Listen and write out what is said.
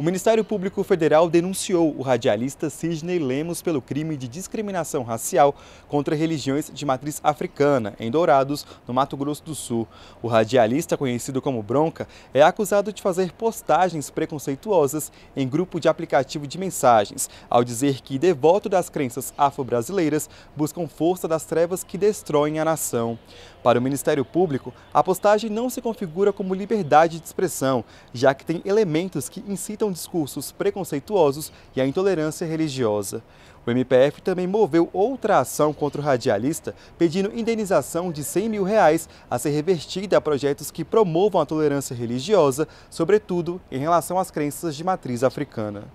O Ministério Público Federal denunciou o radialista Sidney Lemos pelo crime de discriminação racial contra religiões de matriz africana, em Dourados, no Mato Grosso do Sul. O radialista, conhecido como Bronca, é acusado de fazer postagens preconceituosas em grupo de aplicativo de mensagens, ao dizer que devoto das crenças afro-brasileiras buscam força das trevas que destroem a nação. Para o Ministério Público, a postagem não se configura como liberdade de expressão, já que tem elementos que incitam discursos preconceituosos e a intolerância religiosa. O MPF também moveu outra ação contra o radialista, pedindo indenização de 100 mil reais a ser revertida a projetos que promovam a tolerância religiosa, sobretudo em relação às crenças de matriz africana.